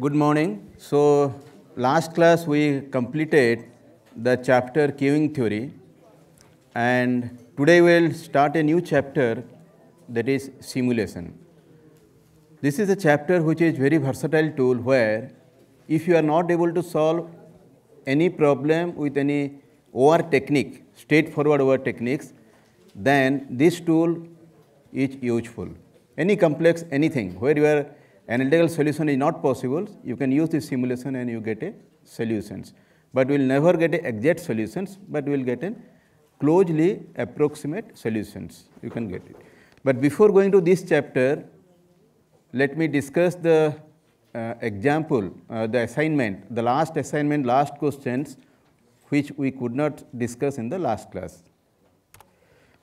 Good morning. So last class we completed the chapter queuing theory and today we'll start a new chapter that is simulation. This is a chapter which is very versatile tool where if you are not able to solve any problem with any OR technique, straightforward OR techniques, then this tool is useful. Any complex anything where you are an integral solution is not possible, you can use this simulation and you get a solutions. But we will never get exact solutions, but we will get a closely approximate solutions. You can get it. But before going to this chapter, let me discuss the uh, example, uh, the assignment, the last assignment, last questions, which we could not discuss in the last class.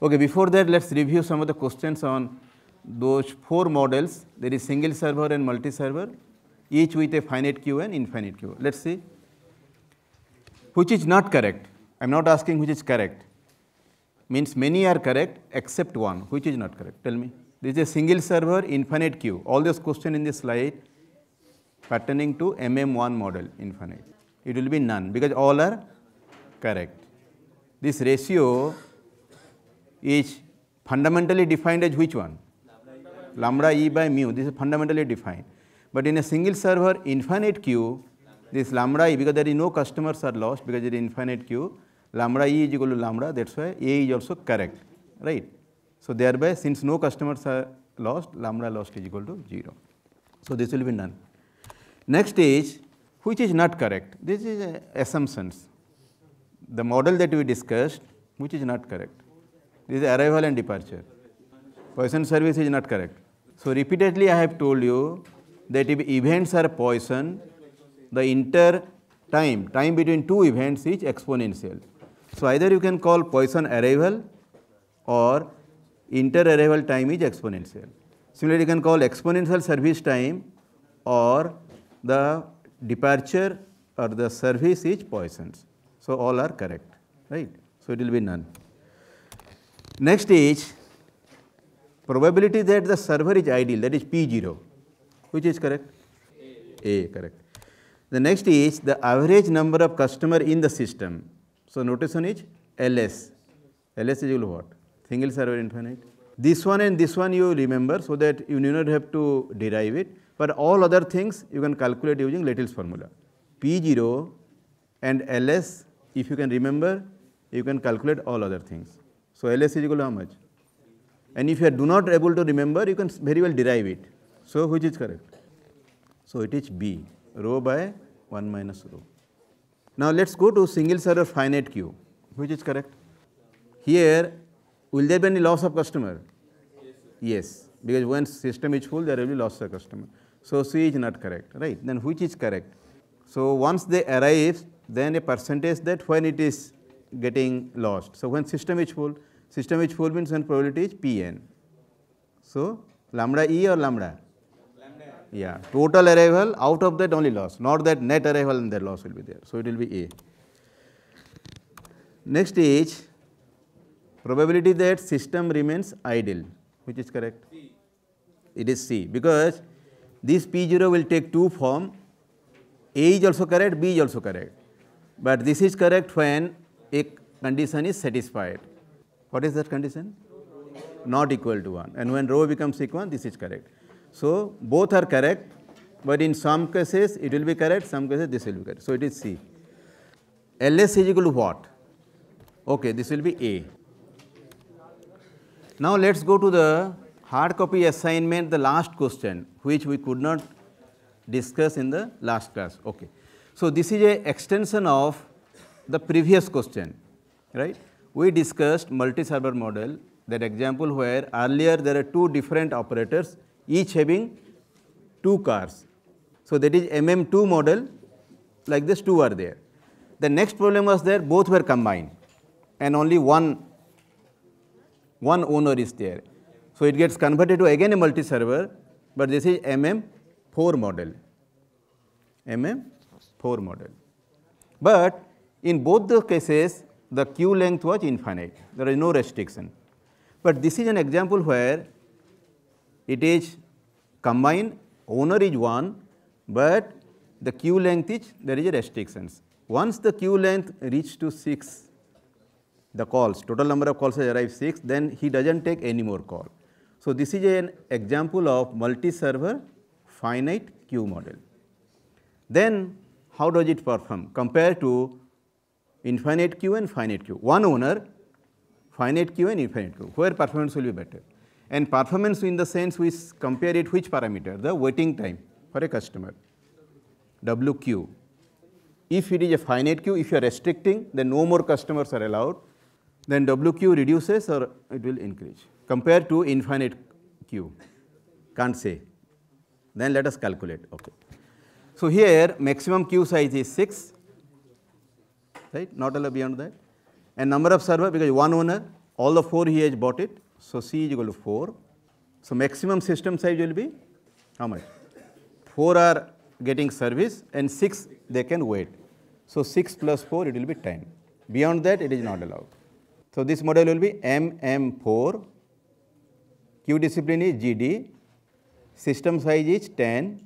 Okay, before that, let's review some of the questions on those four models, there is single server and multi-server, each with a finite queue and infinite queue. Let's see which is not correct. I am not asking which is correct. Means many are correct except one, which is not correct. Tell me. This is a single server, infinite queue. All those questions in this slide pertaining to MM1 model, infinite. It will be none because all are correct. This ratio is fundamentally defined as which one? lambda e by mu, this is fundamentally defined. But in a single server, infinite queue, this lambda e, because there is no customers are lost because it is infinite queue, lambda e is equal to lambda, that's why A is also correct, right? So thereby, since no customers are lost, lambda lost is equal to 0. So this will be none. Next is, which is not correct? This is uh, assumptions. The model that we discussed, which is not correct? This is arrival and departure. Poisson service is not correct. So repeatedly I have told you that if events are Poisson, the inter time, time between two events is exponential. So either you can call Poisson arrival or inter arrival time is exponential. Similarly, you can call exponential service time or the departure or the service is Poisson's. So all are correct, right? So it will be none. Next is probability that the server is ideal, that is P0, which is correct? A, A correct. The next is the average number of customer in the system. So notation is LS. LS is equal to what? Single server infinite. This one and this one you remember so that you do not have to derive it. But all other things you can calculate using Little's formula. P0 and LS, if you can remember, you can calculate all other things. So LS is equal to how much? And if you do not able to remember, you can very well derive it. So which is correct? So it is B, rho by 1 minus rho. Now let's go to single server finite queue. which is correct. Here, will there be any loss of customer? Yes, yes, because when system is full, there will be loss of customer. So C is not correct, right? Then which is correct? So once they arrive, then a percentage that when it is getting lost. So when system is full, system which full means probability is Pn. So, lambda E or lambda? lambda? Yeah, total arrival out of that only loss, not that net arrival and that loss will be there. So, it will be A. Next is probability that system remains idle, which is correct. C. It is C because this P0 will take two form, A is also correct, B is also correct. But this is correct when a condition is satisfied. What is that condition? Not equal to 1. And when rho becomes equal, this is correct. So both are correct, but in some cases it will be correct, some cases this will be correct. So it is C. LS is equal to what? Okay, this will be A. Now let's go to the hard copy assignment, the last question, which we could not discuss in the last class. Okay. So this is a extension of the previous question, right? we discussed multi-server model, that example where earlier there are two different operators, each having two cars. So, that is MM2 model, like this two are there. The next problem was there, both were combined and only one, one owner is there. So, it gets converted to again a multi-server, but this is MM4 model, MM4 model. But in both the cases, the queue length was infinite. There is no restriction. But this is an example where it is combined, owner is one, but the queue length is, there is a restrictions. Once the queue length reaches to 6, the calls, total number of calls has arrived 6, then he does not take any more call. So, this is an example of multi-server finite queue model. Then how does it perform compared to infinite queue and finite queue. One owner, finite queue and infinite queue, where performance will be better. And performance in the sense we compare it which parameter? The waiting time for a customer, WQ. If it is a finite queue, if you are restricting, then no more customers are allowed, then WQ reduces or it will increase compared to infinite queue. Can't say. Then let us calculate. Okay. So here maximum queue size is 6 right? Not allowed beyond that. And number of server, because one owner, all the four he has bought it, so C is equal to 4. So maximum system size will be how much? 4 are getting service and 6 they can wait. So 6 plus 4 it will be 10. Beyond that it is not allowed. So this model will be MM4. Q discipline is GD. System size is 10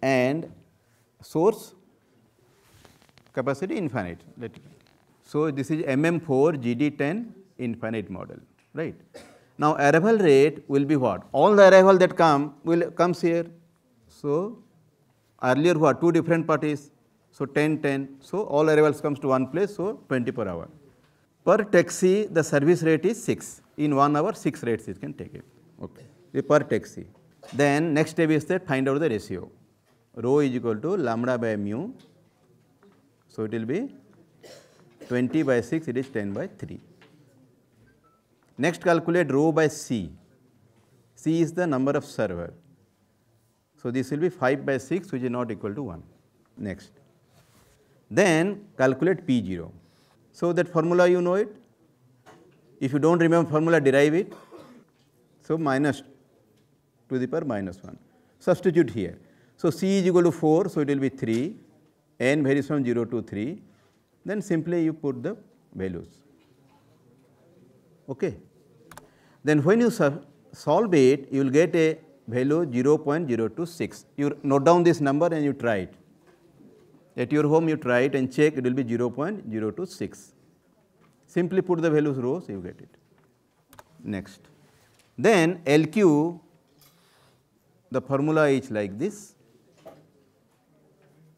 and source capacity infinite. Let, so this is MM4 GD10 infinite model, right? Now arrival rate will be what? All the arrival that come will comes here. So earlier what? Two different parties. So 10, 10. So all arrivals comes to one place. So 20 per hour. Per taxi, the service rate is 6. In one hour, 6 rates you can take it. Okay. The per taxi. Then next step is that find out the ratio. Rho is equal to lambda by mu so, it will be 20 by 6 it is 10 by 3. Next calculate rho by C, C is the number of server. So, this will be 5 by 6 which is not equal to 1. Next. Then calculate P0. So, that formula you know it. If you do not remember formula derive it. So, minus 2 to the power minus 1 substitute here. So, C is equal to 4. So, it will be 3 n varies from 0 to 3, then simply you put the values. Okay. Then when you solve it, you will get a value 0.026. You note down this number and you try it. At your home you try it and check it will be 0.026. Simply put the values rows, you get it. Next. Then LQ, the formula is like this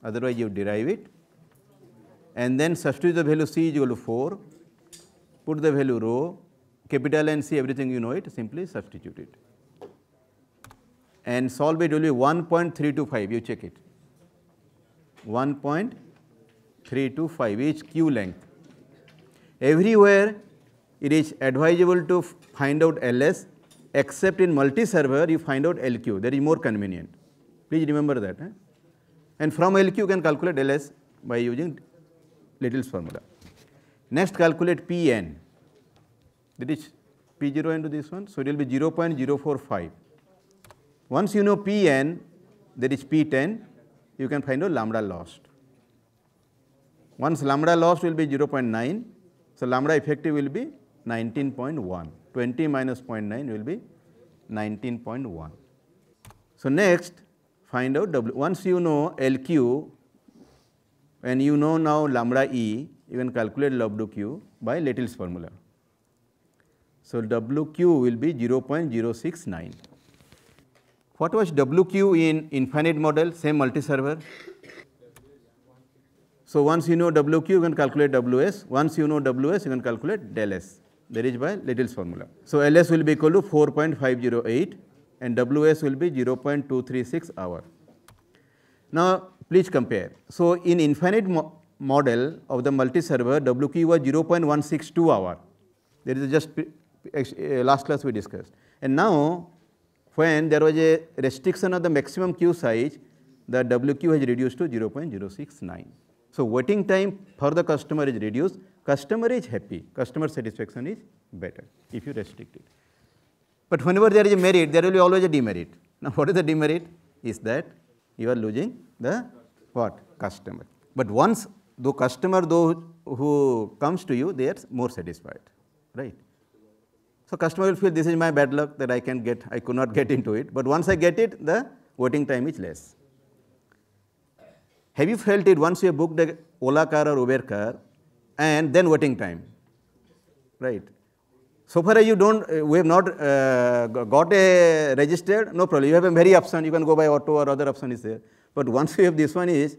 otherwise you derive it and then substitute the value c is equal to 4 put the value rho capital N c c everything you know it simply substitute it and solve it will be 1.325 you check it 1.325 is q length everywhere it is advisable to find out ls except in multi server you find out lq that is more convenient please remember that eh? And from LQ you can calculate LS by using Little's formula. Next calculate Pn that is P0 into this one so it will be 0 0.045. Once you know Pn that is P10 you can find out lambda lost. Once lambda lost will be 0 0.9 so lambda effective will be 19.1 20 minus 0.9 will be 19.1. So next find out W. Once you know LQ, and you know now lambda E, you can calculate WQ by Little's formula. So, WQ will be 0.069. What was WQ in infinite model, same multi-server? So, once you know WQ, you can calculate WS. Once you know WS, you can calculate del S. There is by Little's formula. So, LS will be equal to 4.508 and Ws will be 0.236 hour. Now, please compare. So, in infinite mo model of the multi-server, Wq was 0.162 hour. There is just eh, last class we discussed. And now, when there was a restriction of the maximum queue size, the WQ has reduced to 0.069. So, waiting time for the customer is reduced, customer is happy, customer satisfaction is better if you restrict it. But whenever there is a merit, there will be always a demerit. Now, what is the demerit? Is that you are losing the what? Customer. But once the customer though who comes to you, they are more satisfied, right? So customer will feel this is my bad luck that I can get, I could not get into it. But once I get it, the waiting time is less. Have you felt it once you have booked a Ola car or Uber car and then waiting time, right? So far as you don't, uh, we have not uh, got a registered, no problem. You have a very option. You can go by auto or other option is there. But once you have this one is,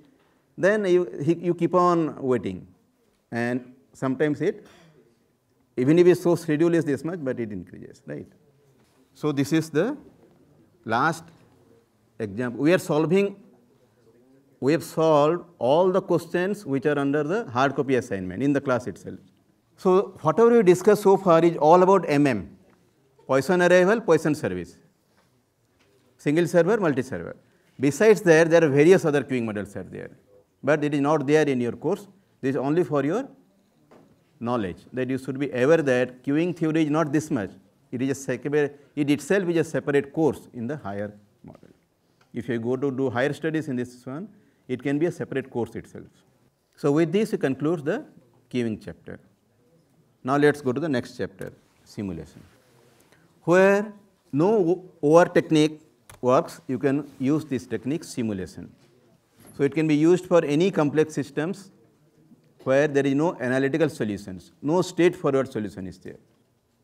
then you, you keep on waiting. And sometimes it, even if its so schedule is this much, but it increases, right? So this is the last example. We are solving, we have solved all the questions which are under the hard copy assignment in the class itself. So, whatever we discussed so far is all about MM, Poisson arrival, Poisson service, single server, multi-server. Besides there, there are various other queuing models are there, but it is not there in your course. This is only for your knowledge that you should be aware that queuing theory is not this much. It is a separate, it itself is a separate course in the higher model. If you go to do higher studies in this one, it can be a separate course itself. So with this, we conclude the queuing chapter. Now let us go to the next chapter, simulation, where no OR technique works, you can use this technique simulation. So it can be used for any complex systems where there is no analytical solutions, no straightforward solution is there.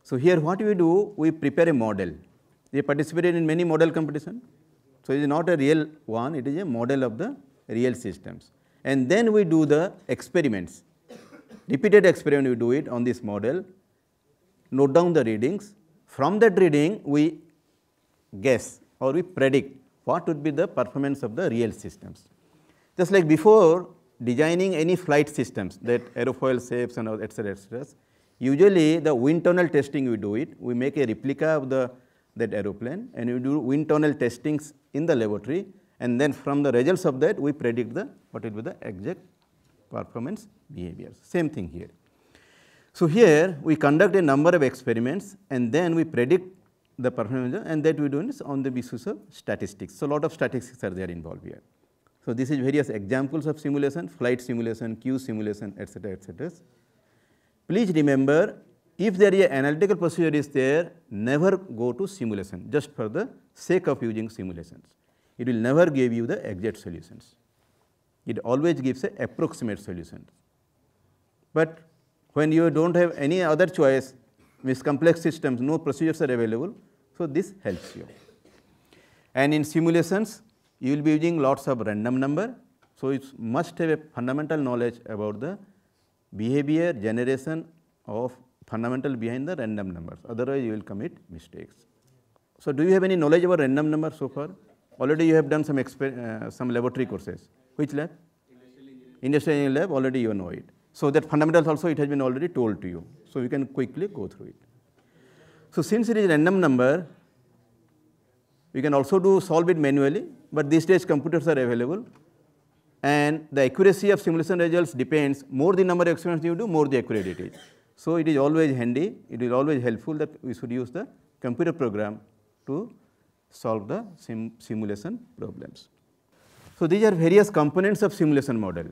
So here what we do, we prepare a model. We participated in many model competition. So it is not a real one, it is a model of the real systems. And then we do the experiments repeated experiment we do it on this model, note down the readings. From that reading, we guess or we predict what would be the performance of the real systems. Just like before designing any flight systems that aerofoil shapes and etc., etc., usually the wind tunnel testing we do it, we make a replica of the that aeroplane and we do wind tunnel testings in the laboratory and then from the results of that we predict the what will be the exact performance behaviors. Same thing here. So, here we conduct a number of experiments and then we predict the performance and that we do is on the basis of statistics. So, lot of statistics are there involved here. So, this is various examples of simulation, flight simulation, queue simulation, etc., etc. Please remember if there is analytical procedure is there, never go to simulation just for the sake of using simulations. It will never give you the exact solutions it always gives a approximate solution. But when you don't have any other choice, with complex systems, no procedures are available, so this helps you. And in simulations, you will be using lots of random number, so you must have a fundamental knowledge about the behavior generation of fundamental behind the random numbers, otherwise you will commit mistakes. So do you have any knowledge about random numbers so far? Already you have done some, uh, some laboratory courses. Which lab? Industrial engineering. lab, already you know it. So that fundamentals also it has been already told to you. So you can quickly go through it. So since it is a random number, we can also do solve it manually, but these days computers are available. And the accuracy of simulation results depends, more the number of experiments you do, more the accurate it is. So it is always handy, it is always helpful that we should use the computer program to solve the sim simulation problems. So these are various components of simulation model.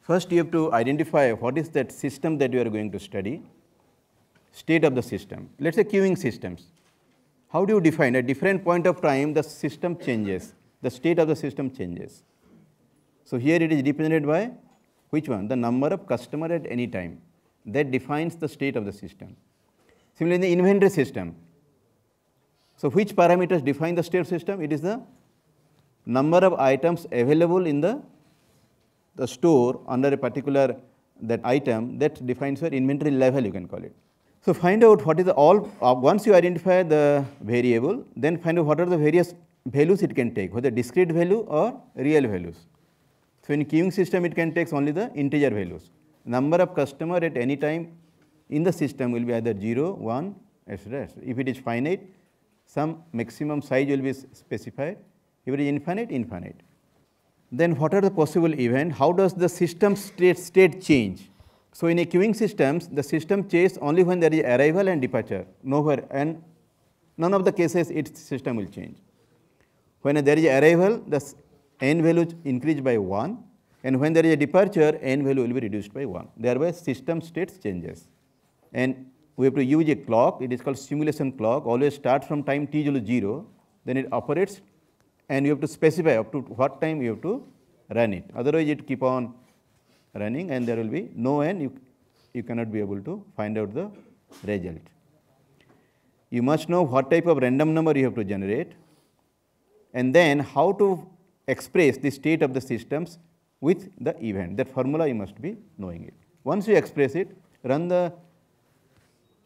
First you have to identify what is that system that you are going to study, state of the system. Let's say queuing systems. How do you define at different point of time the system changes, the state of the system changes. So here it is represented by which one? The number of customer at any time. That defines the state of the system. Similarly, in the inventory system. So which parameters define the state system? It is the number of items available in the, the store under a particular that item that defines your inventory level you can call it. So find out what is the all, uh, once you identify the variable then find out what are the various values it can take whether discrete value or real values. So in queuing system it can take only the integer values. Number of customer at any time in the system will be either 0, 1, etc. If it is finite some maximum size will be specified if it is infinite, infinite. Then what are the possible events? How does the system state, state change? So in a queuing systems, the system changes only when there is arrival and departure, nowhere and none of the cases its system will change. When there is arrival, the n value increase by 1 and when there is a departure, n value will be reduced by 1. Thereby system states changes. And we have to use a clock, it is called simulation clock, always start from time t equals 0, then it operates and you have to specify up to what time you have to run it. Otherwise, it keep on running and there will be no end. You, you cannot be able to find out the result. You must know what type of random number you have to generate and then how to express the state of the systems with the event. That formula you must be knowing it. Once you express it, run the,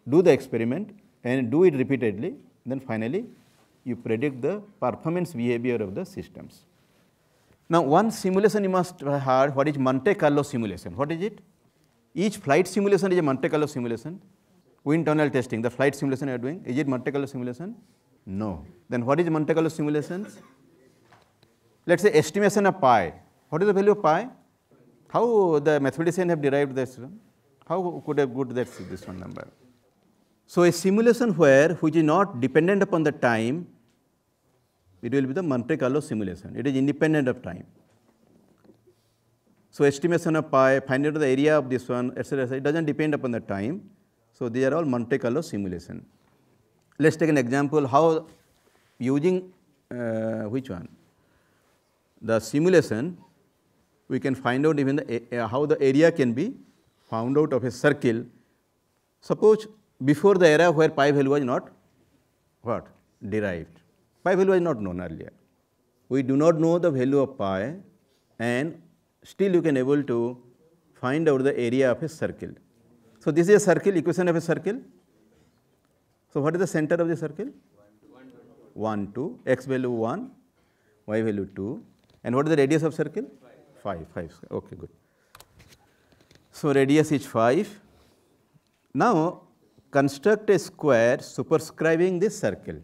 do the experiment and do it repeatedly, then finally you predict the performance behavior of the systems. Now, one simulation you must have, what is Monte Carlo simulation? What is it? Each flight simulation is a Monte Carlo simulation. Wind tunnel testing, the flight simulation you are doing, is it Monte Carlo simulation? No. Then what is Monte Carlo simulations? Let's say estimation of pi. What is the value of pi? How the mathematician have derived this one? How could have got this one number? So a simulation where, which is not dependent upon the time, it will be the Monte Carlo simulation. It is independent of time. So estimation of pi, finding out the area of this one, etc. etc. It doesn't depend upon the time. So these are all Monte Carlo simulation. Let's take an example how using uh, which one? The simulation, we can find out even the, uh, how the area can be found out of a circle. Suppose before the era where pi value was not what? Derived. Pi value was not known earlier. We do not know the value of pi and still you can able to find out the area of a circle. So this is a circle, equation of a circle. So what is the center of the circle? 1, 2, x value 1, y value 2 and what is the radius of circle? 5, 5, okay good. So radius is 5. Now construct a square superscribing this circle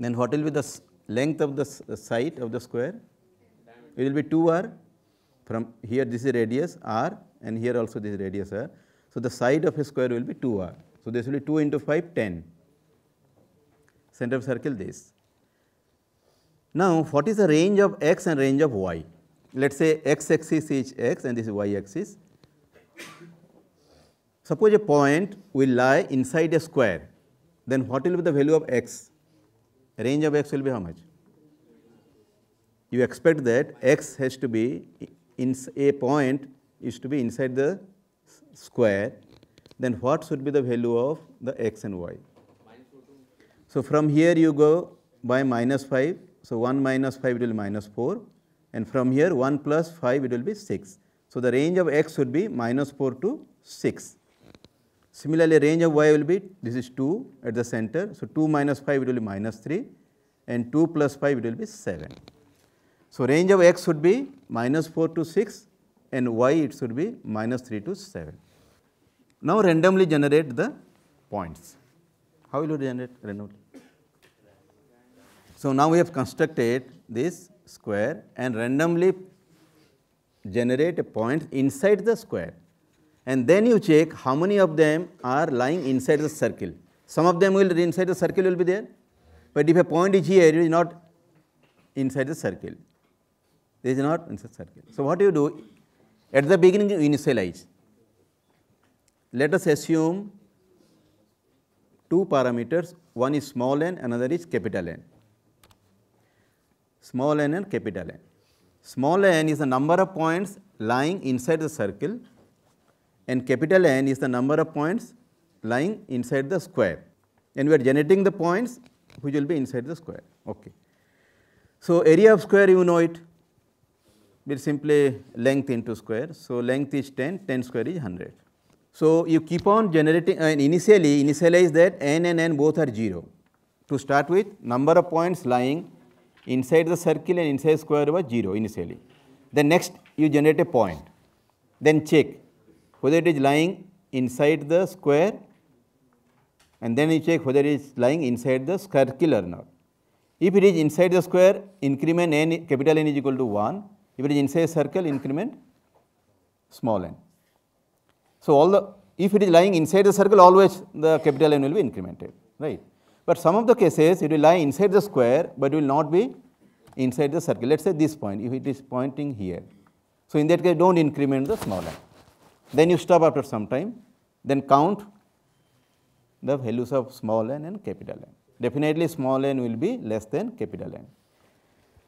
then what will be the length of the side of the square? It will be 2r. From here this is radius r and here also this is radius r. So the side of a square will be 2r. So this will be 2 into 5, 10. Center of circle this. Now what is the range of x and range of y? Let us say x axis is x and this is y axis. Suppose a point will lie inside a square, then what will be the value of x? range of x will be how much? You expect that x has to be in a point is to be inside the square, then what should be the value of the x and y? So from here you go by minus 5, so 1 minus 5 will be minus 4 and from here 1 plus 5 it will be 6. So the range of x would be minus 4 to 6. Similarly, range of y will be, this is 2 at the center. So, 2 minus 5 it will be minus 3 and 2 plus 5 it will be 7. So, range of x should be minus 4 to 6 and y it should be minus 3 to 7. Now, randomly generate the points. How will you generate randomly? So, now we have constructed this square and randomly generate a point inside the square and then you check how many of them are lying inside the circle. Some of them will inside the circle will be there, but if a point is here, it is not inside the circle. This is not inside circle. So what do you do? At the beginning, you initialize. Let us assume two parameters, one is small n, another is capital N. Small n and capital N. Small n is the number of points lying inside the circle and capital N is the number of points lying inside the square and we are generating the points which will be inside the square. Okay. So, area of square you know it We simply length into square. So, length is 10, 10 square is 100. So, you keep on generating uh, and initially initialize that n and n both are 0. To start with number of points lying inside the circle and inside square was 0 initially. Then next you generate a point, then check whether it is lying inside the square and then you check whether it is lying inside the circle or not. If it is inside the square, increment n capital N is equal to 1. If it is inside circle, increment small n. So, all the if it is lying inside the circle, always the capital N will be incremented, right? But some of the cases it will lie inside the square, but will not be inside the circle. Let us say this point, if it is pointing here. So, in that case, do not increment the small n. Then you stop after some time, then count the values of small n and capital N. Definitely small n will be less than capital N.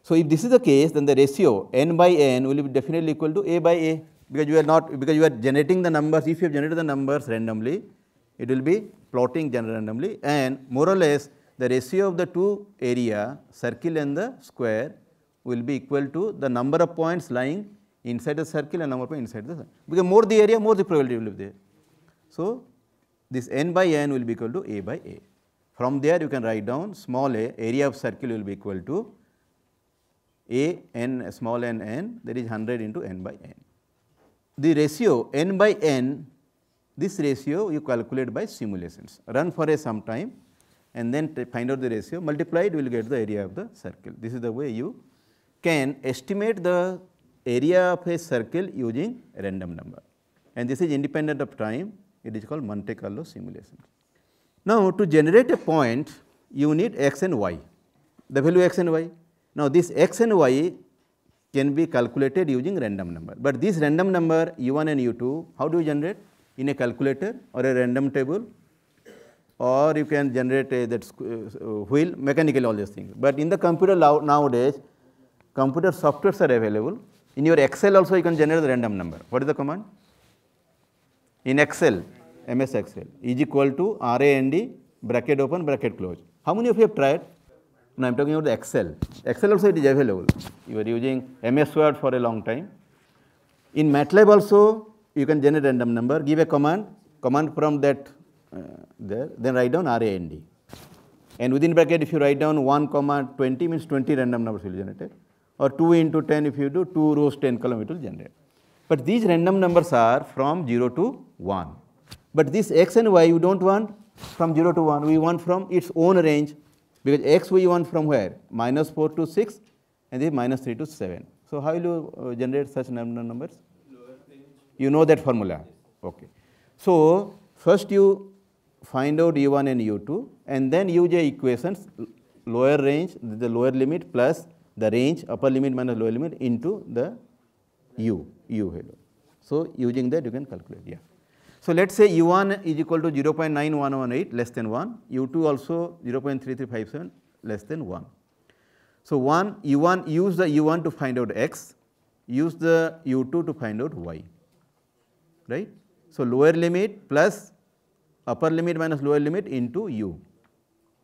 So, if this is the case, then the ratio n by n will be definitely equal to a by a because you are not because you are generating the numbers. If you have generated the numbers randomly, it will be plotting randomly, and more or less the ratio of the two area circle and the square will be equal to the number of points lying inside the circle and number point inside the circle. Because more the area, more the probability will be there. So, this n by n will be equal to a by a. From there you can write down small a area of circle will be equal to a n small n n that is 100 into n by n. The ratio n by n this ratio you calculate by simulations run for a some time and then find out the ratio multiplied will get the area of the circle. This is the way you can estimate the area of a circle using random number and this is independent of time it is called Monte Carlo simulation. Now to generate a point you need x and y the value x and y. Now this x and y can be calculated using random number but this random number u1 and u2 how do you generate in a calculator or a random table or you can generate a, that uh, wheel mechanically all these things but in the computer nowadays computer softwares are available in your Excel also you can generate the random number. What is the command? In Excel, MS Excel is equal to RAND bracket open bracket close. How many of you have tried? Now I am talking about the Excel. Excel also it is available. You are using MS Word for a long time. In MATLAB also you can generate random number, give a command, command from that uh, there, then write down RAND. And within bracket if you write down 1 comma 20 means 20 random numbers will be generated or 2 into 10 if you do 2 rows 10 column it will generate. But these random numbers are from 0 to 1. But this x and y you don't want from 0 to 1, we want from its own range because x we want from where? Minus 4 to 6 and this minus 3 to 7. So how will you uh, generate such random numbers? You know that formula. Okay. So first you find out u1 and u2 and then use a equations lower range, the lower limit plus the range upper limit minus lower limit into the u, u halo. So, using that you can calculate, yeah. So, let us say u1 is equal to 0.9118 less than 1, u2 also 0.3357 less than 1. So, 1 u1 use the u1 to find out x, use the u2 to find out y, right. So, lower limit plus upper limit minus lower limit into u.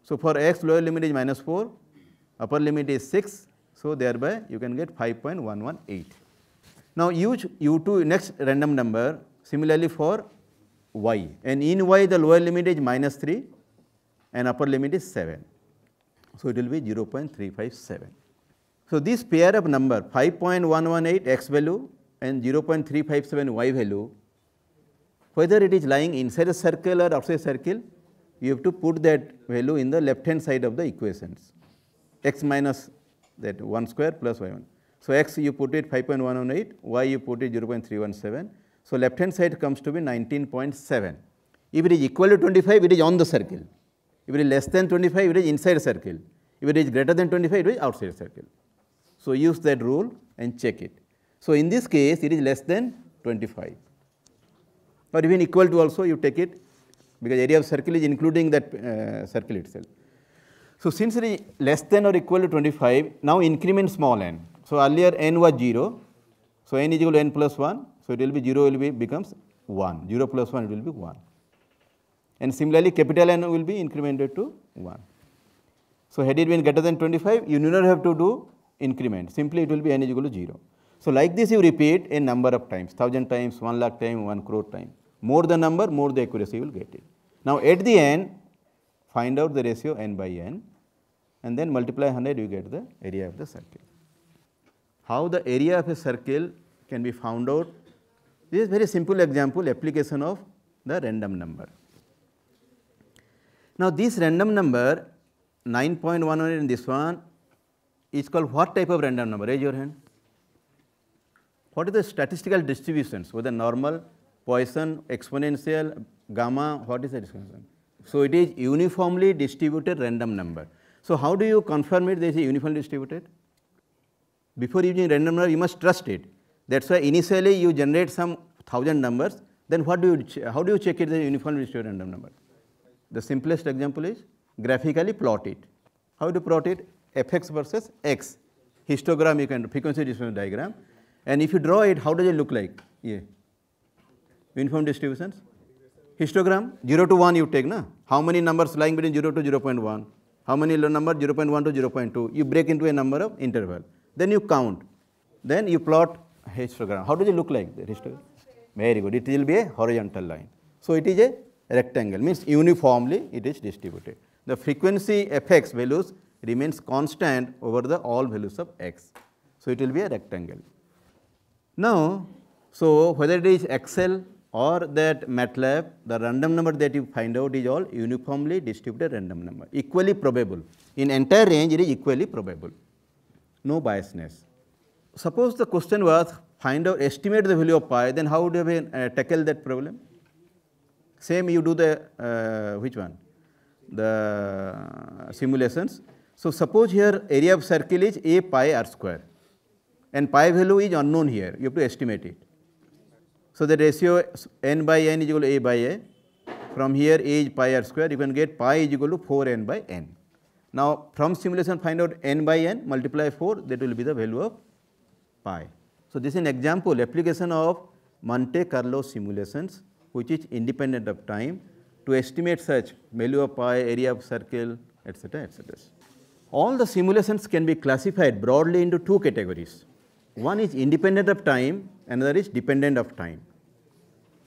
So, for x lower limit is minus 4, upper limit is 6, so thereby you can get 5.118. Now use U2 next random number similarly for y and in y the lower limit is minus 3 and upper limit is 7. So it will be 0.357. So this pair of number 5.118 x value and 0.357 y value whether it is lying inside a circle or outside a circle you have to put that value in the left hand side of the equations x minus that 1 square plus y1. So x you put it 5.118, y you put it 0.317. So left hand side comes to be 19.7. If it is equal to 25, it is on the circle. If it is less than 25, it is inside circle. If it is greater than 25, it is outside circle. So use that rule and check it. So in this case, it is less than 25. Or even equal to also, you take it because area of circle is including that uh, circle itself. So, since it is less than or equal to 25, now increment small n. So, earlier n was 0. So, n is equal to n plus 1. So, it will be 0 will be becomes 1. 0 plus 1 it will be 1. And similarly, capital N will be incremented to 1. So, had it been greater than 25, you do not have to do increment. Simply it will be n is equal to 0. So, like this you repeat a number of times, 1000 times, 1 lakh times, 1 crore times. More the number, more the accuracy you will get it. Now, at the end, find out the ratio n by n and then multiply 100 you get the area of the circle. How the area of a circle can be found out this is very simple example application of the random number. Now this random number 9.11 in this one is called what type of random number? Raise your hand. What is the statistical distributions whether normal, Poisson, exponential, gamma, what is the distribution? So, it is uniformly distributed random number. So, how do you confirm it that it is uniformly distributed? Before using random number, you must trust it. That is why initially you generate some thousand numbers, then what do you, how do you check it uniformly distributed random number? The simplest example is graphically plot it. How to plot it? fx versus x. Histogram you can, frequency distribution diagram. And if you draw it, how does it look like? Yeah. Uniform distributions? histogram 0 to 1 you take na how many numbers lying between 0 to 0 0.1 how many number 0 0.1 to 0 0.2 you break into a number of interval then you count then you plot histogram how does it look like the histogram very good it will be a horizontal line so it is a rectangle means uniformly it is distributed the frequency fx values remains constant over the all values of x so it will be a rectangle now so whether it is xl or that MATLAB, the random number that you find out is all uniformly distributed random number, equally probable. In entire range, it is equally probable, no biasness. Suppose the question was find out, estimate the value of pi, then how do we uh, tackle that problem? Same you do the, uh, which one? The simulations. So suppose here area of circle is a pi r square and pi value is unknown here, you have to estimate it. So the ratio n by n is equal to a by a. From here a is pi r square. You can get pi is equal to 4n by n. Now from simulation find out n by n multiply 4 that will be the value of pi. So this is an example application of Monte Carlo simulations which is independent of time to estimate such value of pi, area of circle, etc., etc. All the simulations can be classified broadly into two categories. One is independent of time, another is dependent of time.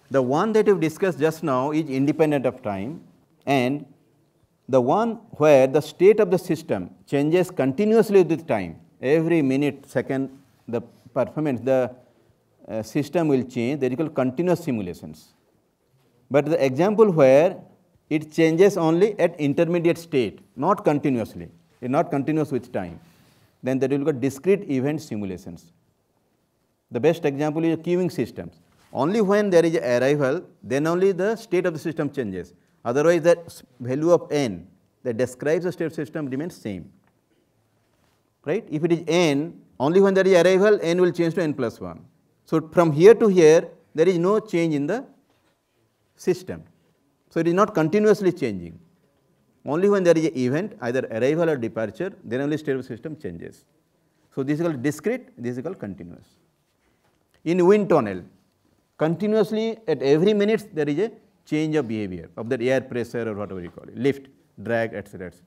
The one that we've discussed just now is independent of time and the one where the state of the system changes continuously with time. Every minute, second, the performance, the uh, system will change, they are called continuous simulations. But the example where it changes only at intermediate state, not continuously, not continuous with time, then that will be discrete event simulations. The best example is queuing systems. Only when there is arrival, then only the state of the system changes. Otherwise, that value of n that describes the state system remains same. Right? If it is n, only when there is arrival, n will change to n plus 1. So, from here to here, there is no change in the system. So, it is not continuously changing. Only when there is an event, either arrival or departure, then only state of the system changes. So, this is called discrete, this is called continuous. In wind tunnel, continuously at every minute there is a change of behavior of that air pressure or whatever you call it, lift, drag, etc., etc.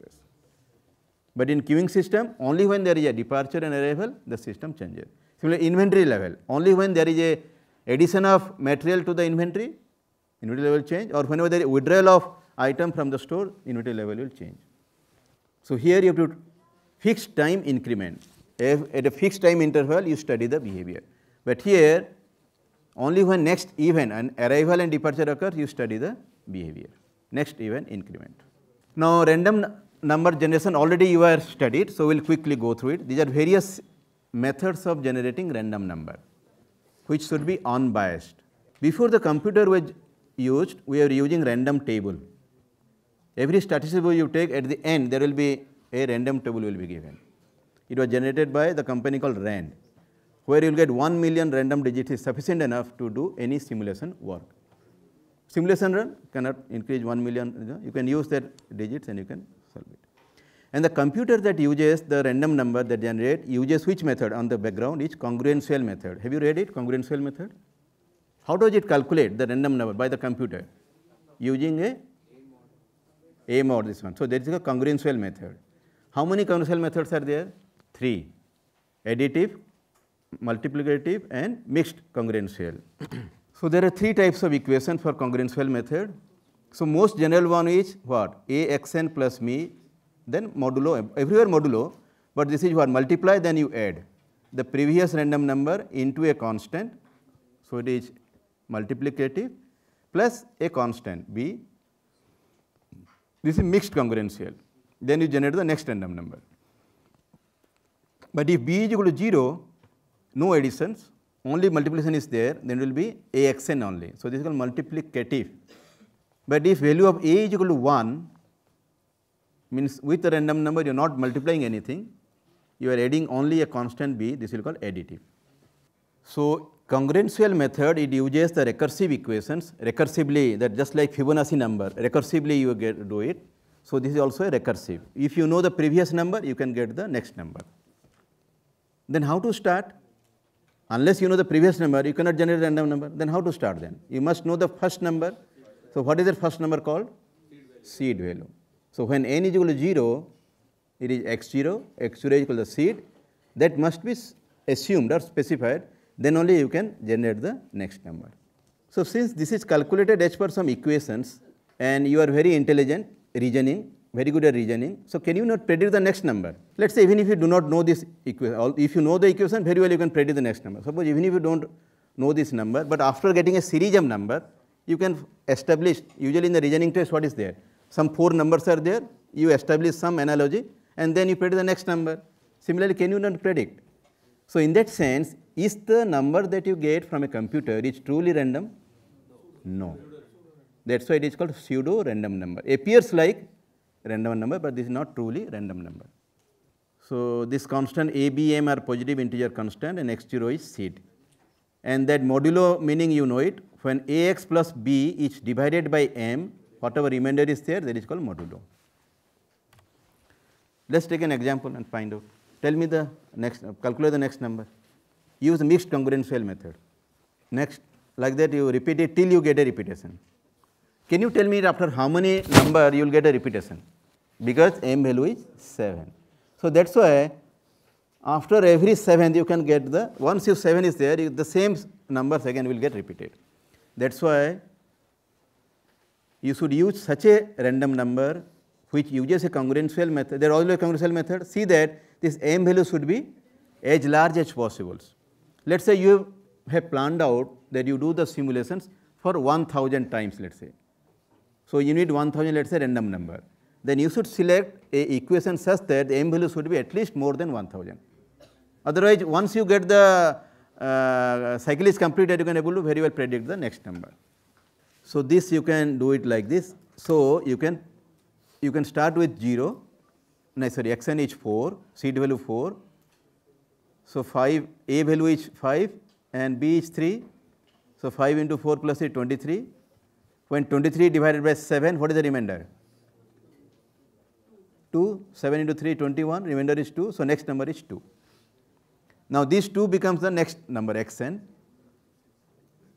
But in queuing system, only when there is a departure and arrival, the system changes. Similarly, inventory level, only when there is a addition of material to the inventory, inventory level change or whenever there is withdrawal of item from the store, inventory level will change. So here you have to fix time increment. If at a fixed time interval, you study the behavior. But here, only when next event, an arrival and departure occurs, you study the behavior. Next event, increment. Now, random number generation already you have studied, so we will quickly go through it. These are various methods of generating random number, which should be unbiased. Before the computer was used, we are using random table. Every statistical you take, at the end, there will be a random table will be given. It was generated by the company called RAND where you will get 1 million random digits is sufficient enough to do any simulation work. Simulation run cannot increase 1 million, you can use that digits and you can solve it. And the computer that uses the random number that generate uses which method on the background is congruential method. Have you read it, congruential method? How does it calculate the random number by the computer? Using a A mod this one. So, there is a congruential method. How many congruential methods are there? Three, additive, multiplicative and mixed congruential. so there are three types of equation for congruential method. So most general one is what? A x n plus me, then modulo, everywhere modulo, but this is what? Multiply, then you add the previous random number into a constant. So it is multiplicative plus a constant b. This is mixed congruential. Then you generate the next random number. But if b is equal to 0, no additions, only multiplication is there, then it will be AXN only. So, this is called multiplicative. But if value of A is equal to 1, means with a random number you are not multiplying anything, you are adding only a constant B, this will called additive. So, congruential method it uses the recursive equations recursively that just like Fibonacci number recursively you get do it. So, this is also a recursive. If you know the previous number you can get the next number. Then how to start? Unless you know the previous number, you cannot generate random number. Then how to start then? You must know the first number. So what is the first number called? Seed value. So when n is equal to 0, it is x0, x0 is equal to seed. That must be assumed or specified. Then only you can generate the next number. So since this is calculated as per some equations and you are very intelligent reasoning, very good at reasoning. So can you not predict the next number? Let's say even if you do not know this equation, if you know the equation very well, you can predict the next number. Suppose even if you don't know this number, but after getting a series of number, you can establish, usually in the reasoning test, what is there? Some four numbers are there, you establish some analogy, and then you predict the next number. Similarly, can you not predict? So in that sense, is the number that you get from a computer is truly random? No. That's why it is called pseudo random number. Appears like random number, but this is not truly random number. So, this constant a, b, m are positive integer constant and x0 is seed. And that modulo meaning you know it, when ax plus b is divided by m, whatever remainder is there, that is called modulo. Let us take an example and find out. Tell me the next, calculate the next number. Use mixed congruential method. Next, like that you repeat it till you get a repetition. Can you tell me after how many number you will get a repetition? because m value is 7. So that's why after every 7 you can get the, once you 7 is there, the same numbers again will get repeated. That's why you should use such a random number which uses a congruential method. There is also a congruential method. See that this m value should be as large as possible. Let's say you have planned out that you do the simulations for 1000 times, let's say. So you need 1000, let's say, random number then you should select a equation such that the m value should be at least more than 1000. Otherwise, once you get the uh, cycle is completed, you can able to very well predict the next number. So this you can do it like this. So you can you can start with 0, no sorry, xn is 4, seed value 4. So 5, a value is 5 and b is 3. So 5 into 4 plus 8, 23. When 23 divided by 7, what is the remainder? 2, 7 into 3, 21, remainder is 2, so next number is 2. Now this 2 becomes the next number xn.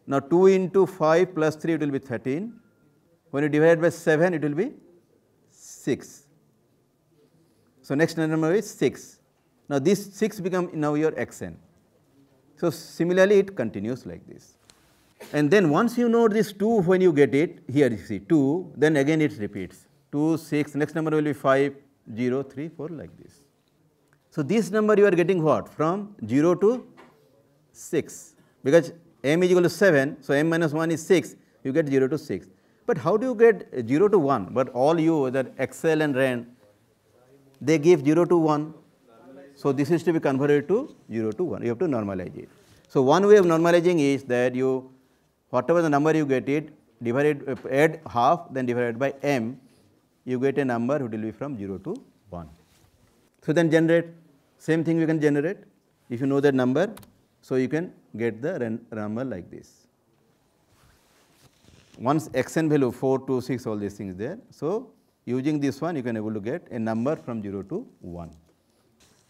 Now 2 into 5 plus 3 it will be 13. When you divide by 7 it will be 6. So next number is 6. Now this 6 become now your xn. So similarly it continues like this. And then once you know this 2 when you get it, here you see 2, then again it repeats. 2, 6, next number will be 5, 0, 3, 4 like this. So, this number you are getting what? From 0 to 6 because m is equal to 7. So, m minus 1 is 6 you get 0 to 6. But how do you get 0 to 1? But all you that Excel and RAND they give 0 to 1. So, this is to be converted to 0 to 1 you have to normalize it. So, one way of normalizing is that you whatever the number you get it divided uh, add half then divided by m you get a number which will be from 0 to 1. So, then generate same thing We can generate if you know that number. So, you can get the number like this. Once xn value 4, 2, 6 all these things there. So, using this one you can able to get a number from 0 to 1.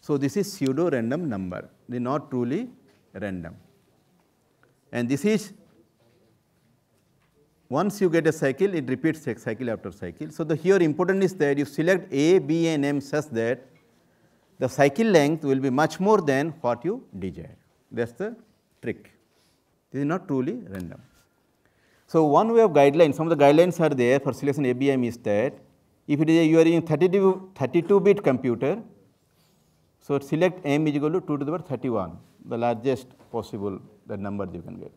So, this is pseudo random number, they not truly random. And this is once you get a cycle, it repeats cycle after cycle. So the here important is that you select A, B and M such that the cycle length will be much more than what you desire. That is the trick. This is not truly random. So one way of guidelines, some of the guidelines are there for selection A, B, M is that if it is a, you are using 32, bit computer, so select M is equal to 2 to the power 31, the largest possible the number you can get.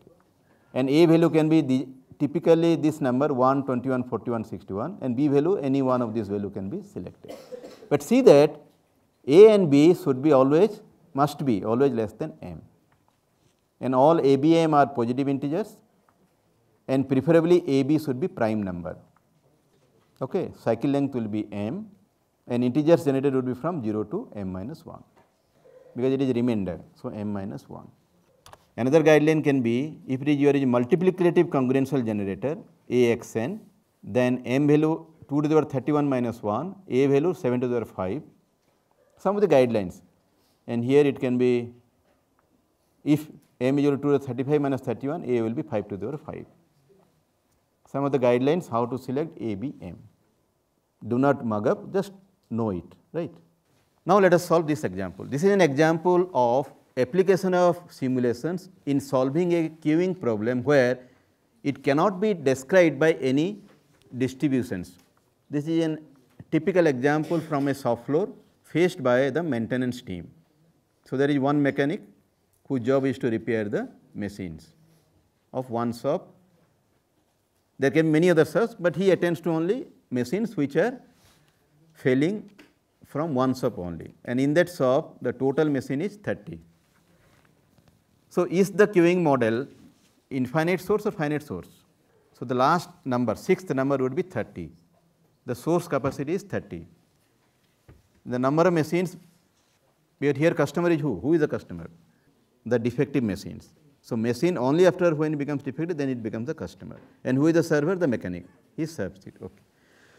And A value can be the typically this number 1, 21, 41, 61 and b value any one of these value can be selected. But see that a and b should be always must be always less than m and all a, b, m are positive integers and preferably a, b should be prime number. Okay. Cycle length will be m and integers generated would be from 0 to m minus 1 because it is remainder. So, m minus 1. Another guideline can be if it is your is multiplicative congruential generator AXN then m value 2 to the power 31 minus 1 a value 7 to the power 5 some of the guidelines and here it can be if m is equal to the 35 minus 31 a will be 5 to the power 5. Some of the guidelines how to select a b m do not mug up just know it right. Now let us solve this example this is an example of application of simulations in solving a queuing problem where it cannot be described by any distributions. This is a typical example from a shop floor faced by the maintenance team. So, there is one mechanic whose job is to repair the machines of one shop. There can be many other shops, but he attends to only machines which are failing from one shop only and in that shop the total machine is 30. So, is the queuing model infinite source or finite source? So, the last number, sixth number would be 30. The source capacity is 30. The number of machines, are here customer is who? Who is the customer? The defective machines. So, machine only after when it becomes defective, then it becomes the customer. And who is the server? The mechanic. He serves it. Okay.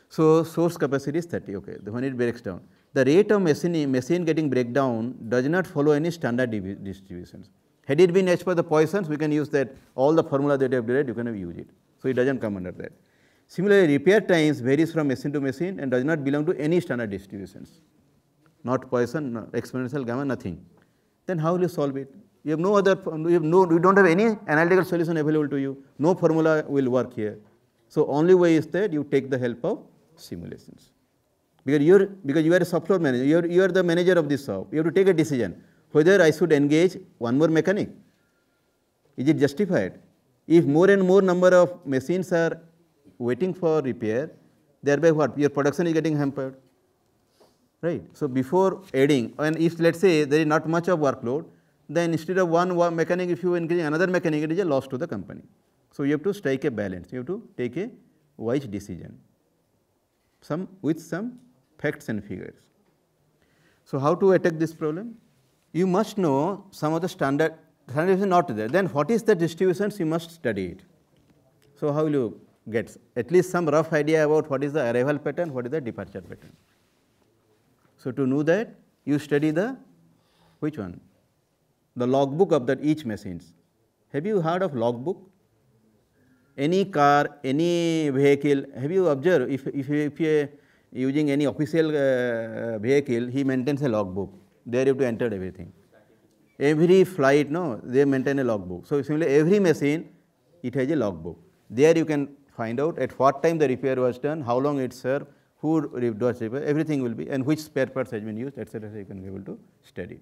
So, source capacity is 30. Okay. When it breaks down. The rate of machine, machine getting breakdown does not follow any standard distributions. Had it been H by the poisons, we can use that all the formula that you have derived, you can use it. So it doesn't come under that. Similarly, repair times varies from machine to machine and does not belong to any standard distributions. Not Poisson, not exponential gamma, nothing. Then how will you solve it? You have no other, you have no, you don't have any analytical solution available to you. No formula will work here. So only way is that you take the help of simulations. Because you're because you are a software manager, you are, you are the manager of this shop. You have to take a decision whether I should engage one more mechanic. Is it justified? If more and more number of machines are waiting for repair, thereby what? Your production is getting hampered. Right? So, before adding and if let us say there is not much of workload, then instead of one mechanic, if you engage another mechanic, it is a loss to the company. So, you have to strike a balance, you have to take a wise decision some with some facts and figures. So, how to attack this problem? you must know some of the standard standardization not there. Then what is the distributions? You must study it. So how will you get at least some rough idea about what is the arrival pattern, what is the departure pattern. So to know that, you study the which one? The logbook of that each machines. Have you heard of logbook? Any car, any vehicle, have you observed if, if, if you are using any official uh, vehicle, he maintains a logbook they you have to enter everything. Every flight, no, they maintain a logbook. So similarly, every machine, it has a logbook. There you can find out at what time the repair was done, how long it served, who does repair, everything will be, and which spare parts has been used, etc. So you can be able to study it.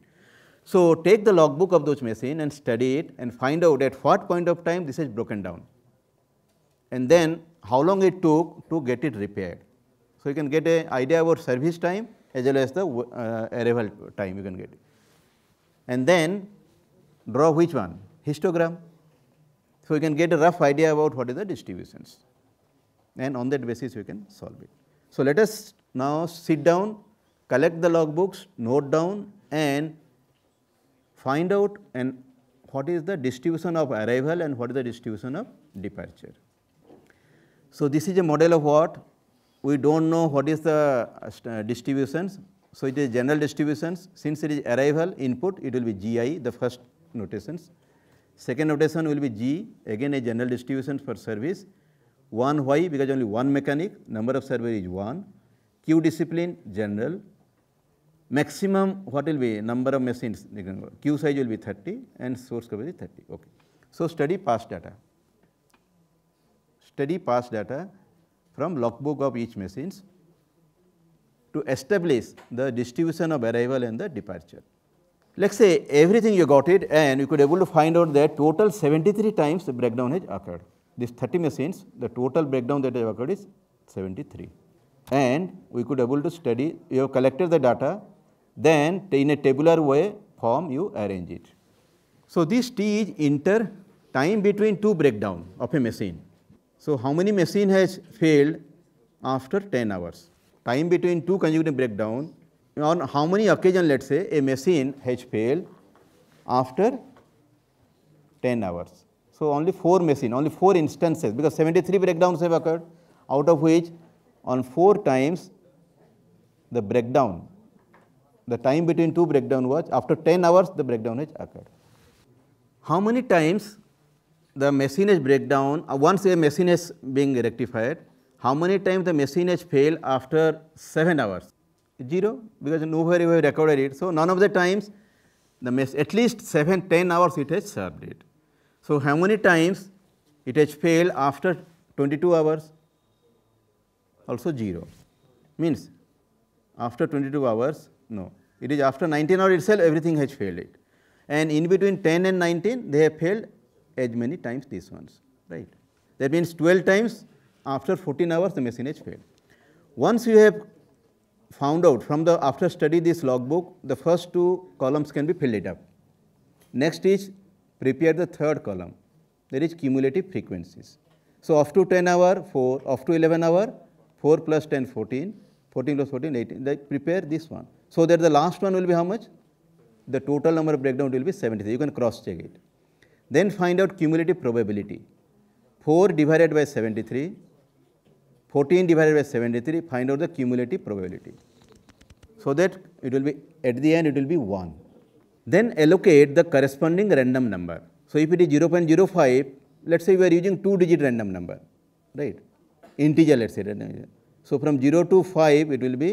So take the logbook of those machine and study it and find out at what point of time this is broken down. And then how long it took to get it repaired. So you can get an idea about service time as well as the uh, arrival time you can get. And then draw which one? Histogram. So you can get a rough idea about what is the distributions. And on that basis you can solve it. So let us now sit down, collect the logbooks, note down and find out and what is the distribution of arrival and what is the distribution of departure. So this is a model of what? we don't know what is the uh, uh, distributions. So it is general distributions. Since it is arrival input, it will be GI, the first notations. Second notation will be G, again a general distribution for service. 1 Y because only one mechanic, number of server is 1. Q discipline, general. Maximum, what will be? Number of machines, Q size will be 30 and source coverage 30. Okay. So study past data. Study past data from logbook of each machines to establish the distribution of arrival and the departure. Let's say everything you got it and you could able to find out that total 73 times the breakdown has occurred. These 30 machines, the total breakdown that has occurred is 73. And we could able to study, you have collected the data, then in a tabular way form you arrange it. So this T is inter time between two breakdown of a machine. So, how many machine has failed after 10 hours? Time between two consecutive breakdown on how many occasion let us say a machine has failed after 10 hours. So, only 4 machine, only 4 instances because 73 breakdowns have occurred out of which on 4 times the breakdown, the time between two breakdown was after 10 hours the breakdown has occurred. How many times the messinage breakdown, uh, once a is being rectified, how many times the messinage fail after 7 hours? 0 because nowhere we have recorded it. So, none of the times the mess at least 7 10 hours it has served it. So, how many times it has failed after 22 hours? Also 0 means after 22 hours no it is after 19 hour itself everything has failed it and in between 10 and 19 they have failed as many times these ones, right? That means 12 times after 14 hours the machine has failed. Once you have found out from the after study this logbook, the first two columns can be filled up. Next is prepare the third column. There is cumulative frequencies. So up to 10 hour, 4, up to 11 hour, 4 plus 10, 14, 14 plus 14, 18. Like prepare this one. So that the last one will be how much? The total number of breakdown will be 73. You can cross check it. Then find out cumulative probability. 4 divided by 73, 14 divided by 73, find out the cumulative probability. So that it will be, at the end it will be 1. Then allocate the corresponding random number. So if it is 0.05, let's say we are using 2 digit random number, right? Integer, let's say. Random. So from 0 to 5, it will be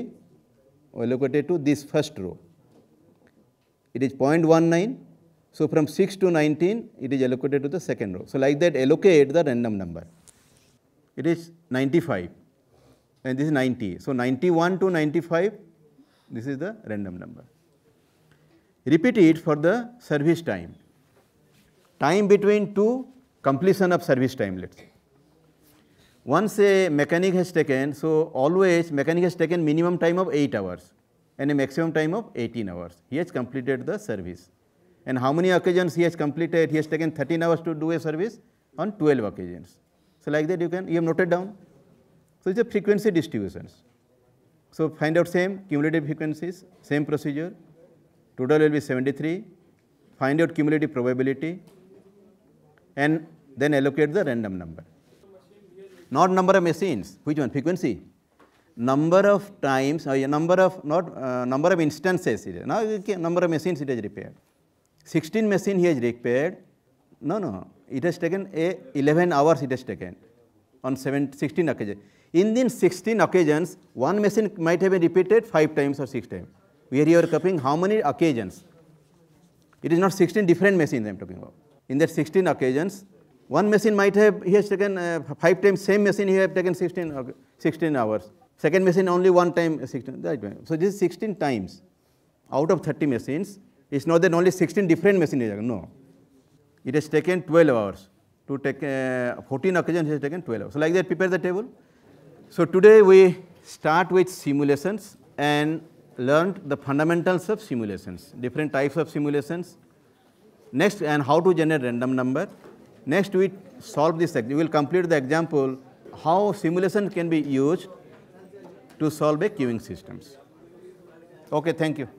allocated to this first row. It is 0.19, so, from 6 to 19, it is allocated to the second row. So, like that allocate the random number. It is 95 and this is 90. So, 91 to 95, this is the random number. Repeat it for the service time. Time between two completion of service time, let's say. Once a mechanic has taken, so always mechanic has taken minimum time of 8 hours and a maximum time of 18 hours. He has completed the service. And how many occasions he has completed? He has taken 13 hours to do a service on 12 occasions. So like that you can, you have noted down. So it's a frequency distributions. So find out same cumulative frequencies, same procedure. Total will be 73. Find out cumulative probability. And then allocate the random number. Not number of machines. Which one? Frequency. Number of times, or uh, number of, not uh, number of instances. Now, number of machines It has repaired. 16 machine he has repaired. No, no. It has taken a 11 hours it has taken on 16 occasions. In these 16 occasions, one machine might have been repeated 5 times or 6 times. Where you are copying how many occasions? It is not 16 different machines I am talking about. In that 16 occasions, one machine might have, he has taken uh, 5 times same machine, he has taken 16, 16 hours. Second machine only one time, uh, 16. So this is 16 times out of 30 machines. It's not that only 16 different machines are no. It has taken 12 hours. To take uh, 14 occasions, it has taken 12 hours. So like that, prepare the table. So today we start with simulations and learned the fundamentals of simulations, different types of simulations. Next, and how to generate random number. Next, we solve this, we will complete the example how simulation can be used to solve a queuing systems. Okay, thank you.